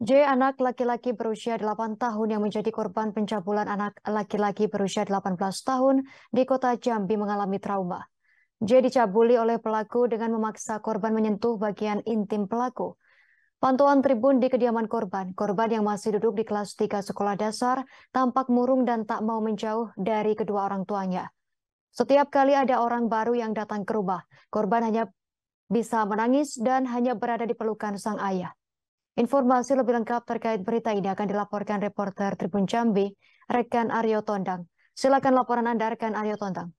J, anak laki-laki berusia 8 tahun yang menjadi korban pencabulan anak laki-laki berusia 18 tahun di kota Jambi mengalami trauma. J dicabuli oleh pelaku dengan memaksa korban menyentuh bagian intim pelaku. Pantauan tribun di kediaman korban, korban yang masih duduk di kelas 3 sekolah dasar tampak murung dan tak mau menjauh dari kedua orang tuanya. Setiap kali ada orang baru yang datang ke rumah, korban hanya bisa menangis dan hanya berada di pelukan sang ayah. Informasi lebih lengkap terkait berita ini akan dilaporkan reporter Tribun Jambi, rekan Aryo Tondang. Silakan laporan Anda, rekan Aryo Tondang.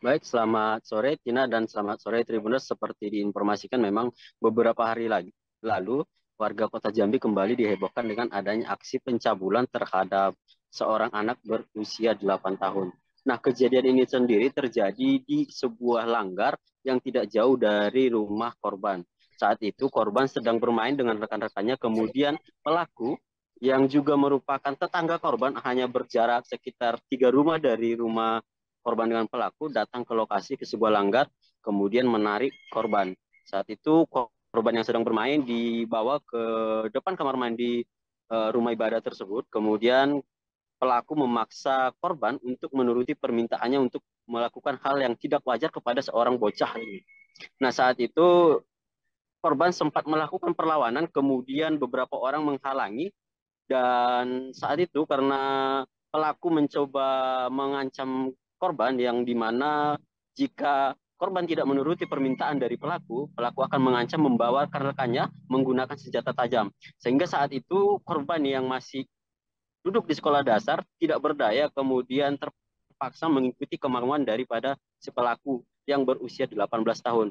Baik, selamat sore Tina dan selamat sore Tribuners. Seperti diinformasikan memang beberapa hari lagi lalu warga Kota Jambi kembali dihebohkan dengan adanya aksi pencabulan terhadap seorang anak berusia 8 tahun. Nah, kejadian ini sendiri terjadi di sebuah langgar yang tidak jauh dari rumah korban. Saat itu korban sedang bermain dengan rekan-rekannya, kemudian pelaku yang juga merupakan tetangga korban hanya berjarak sekitar tiga rumah dari rumah korban dengan pelaku datang ke lokasi ke sebuah langgar, kemudian menarik korban. Saat itu korban yang sedang bermain dibawa ke depan kamar mandi eh, rumah ibadah tersebut, kemudian pelaku memaksa korban untuk menuruti permintaannya untuk melakukan hal yang tidak wajar kepada seorang bocah ini. Nah saat itu korban sempat melakukan perlawanan, kemudian beberapa orang menghalangi dan saat itu karena pelaku mencoba mengancam korban yang dimana jika korban tidak menuruti permintaan dari pelaku, pelaku akan mengancam membawa rekannya menggunakan senjata tajam. Sehingga saat itu korban yang masih duduk di sekolah dasar tidak berdaya kemudian terpaksa mengikuti kemauan daripada si pelaku yang berusia 18 tahun.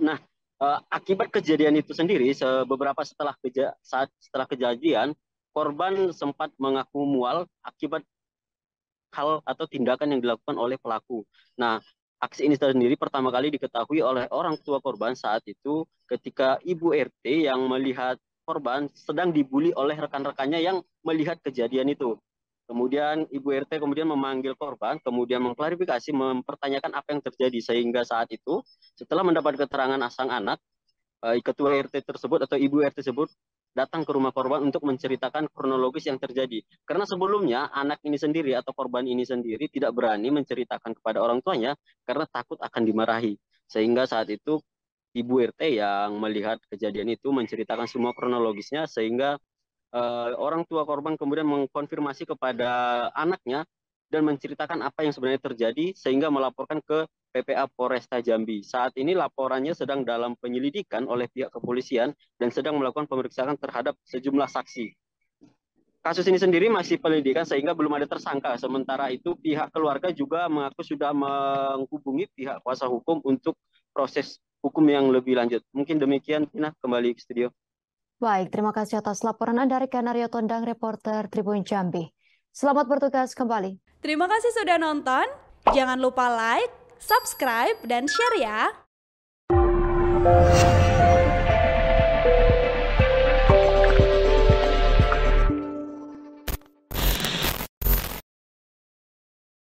Nah, uh, akibat kejadian itu sendiri beberapa setelah keja saat setelah kejadian korban sempat mengaku mual akibat hal atau tindakan yang dilakukan oleh pelaku. Nah, aksi ini sendiri pertama kali diketahui oleh orang tua korban saat itu ketika ibu RT yang melihat korban sedang dibully oleh rekan-rekannya yang melihat kejadian itu. Kemudian Ibu RT kemudian memanggil korban, kemudian mengklarifikasi, mempertanyakan apa yang terjadi sehingga saat itu setelah mendapat keterangan asang anak, eh, ketua RT tersebut atau Ibu RT tersebut datang ke rumah korban untuk menceritakan kronologis yang terjadi. Karena sebelumnya anak ini sendiri atau korban ini sendiri tidak berani menceritakan kepada orang tuanya karena takut akan dimarahi. Sehingga saat itu Ibu RT yang melihat kejadian itu menceritakan semua kronologisnya sehingga uh, orang tua korban kemudian mengkonfirmasi kepada anaknya dan menceritakan apa yang sebenarnya terjadi sehingga melaporkan ke PPA Polresta Jambi. Saat ini laporannya sedang dalam penyelidikan oleh pihak kepolisian dan sedang melakukan pemeriksaan terhadap sejumlah saksi. Kasus ini sendiri masih penyelidikan sehingga belum ada tersangka. Sementara itu pihak keluarga juga mengaku sudah menghubungi pihak kuasa hukum untuk proses hukum yang lebih lanjut. Mungkin demikian, Tina kembali ke studio. Baik, terima kasih atas laporan Anda rekan Aryo Tondang, reporter Tribun Jambi. Selamat bertugas kembali. Terima kasih sudah nonton. Jangan lupa like, subscribe, dan share ya.